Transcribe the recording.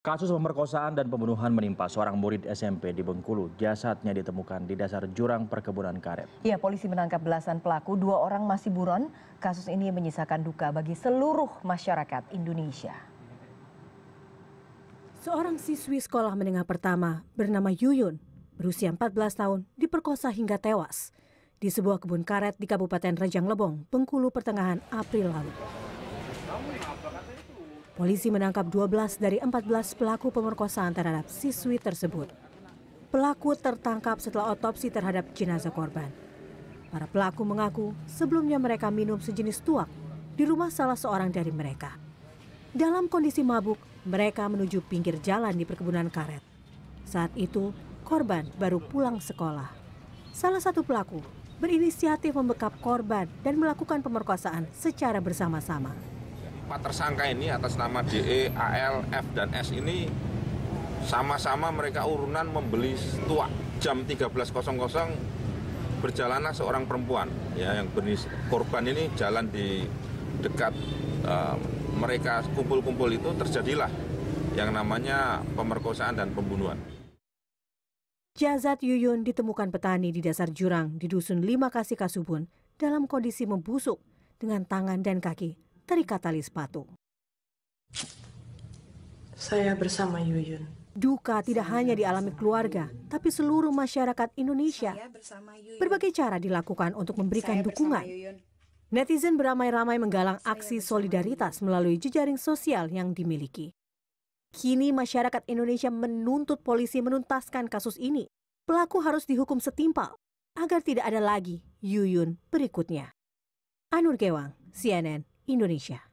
Kasus pemerkosaan dan pembunuhan menimpa seorang murid SMP di Bengkulu. Jasadnya ditemukan di dasar jurang perkebunan karet. Ya, polisi menangkap belasan pelaku, dua orang masih buron. Kasus ini menyisakan duka bagi seluruh masyarakat Indonesia. Seorang siswi sekolah menengah pertama bernama Yuyun, berusia 14 tahun, diperkosa hingga tewas di sebuah kebun karet di Kabupaten Rejang Lebong, Bengkulu pertengahan April lalu. Polisi menangkap 12 dari 14 pelaku pemerkosaan terhadap siswi tersebut. Pelaku tertangkap setelah otopsi terhadap jenazah korban. Para pelaku mengaku sebelumnya mereka minum sejenis tuak di rumah salah seorang dari mereka. Dalam kondisi mabuk, mereka menuju pinggir jalan di perkebunan karet. Saat itu, korban baru pulang sekolah. Salah satu pelaku berinisiatif membekap korban dan melakukan pemerkosaan secara bersama-sama empat tersangka ini atas nama DE, AL, F, dan S ini sama-sama mereka urunan membeli tua jam 13.00 berjalanlah seorang perempuan ya yang bernis korban ini jalan di dekat uh, mereka kumpul-kumpul itu terjadilah yang namanya pemerkosaan dan pembunuhan. Jazat Yuyun ditemukan petani di dasar jurang di Dusun Lima Kasih Kasubun dalam kondisi membusuk dengan tangan dan kaki terikat tali sepatu. Saya bersama Yuyun. Duka tidak Saya hanya dialami keluarga, Yuyun. tapi seluruh masyarakat Indonesia. Berbagai cara dilakukan untuk memberikan Saya dukungan. Netizen beramai-ramai menggalang aksi solidaritas melalui jejaring sosial yang dimiliki. Kini masyarakat Indonesia menuntut polisi menuntaskan kasus ini. Pelaku harus dihukum setimpal agar tidak ada lagi Yuyun berikutnya. Anur Gewang, CNN Indonesia.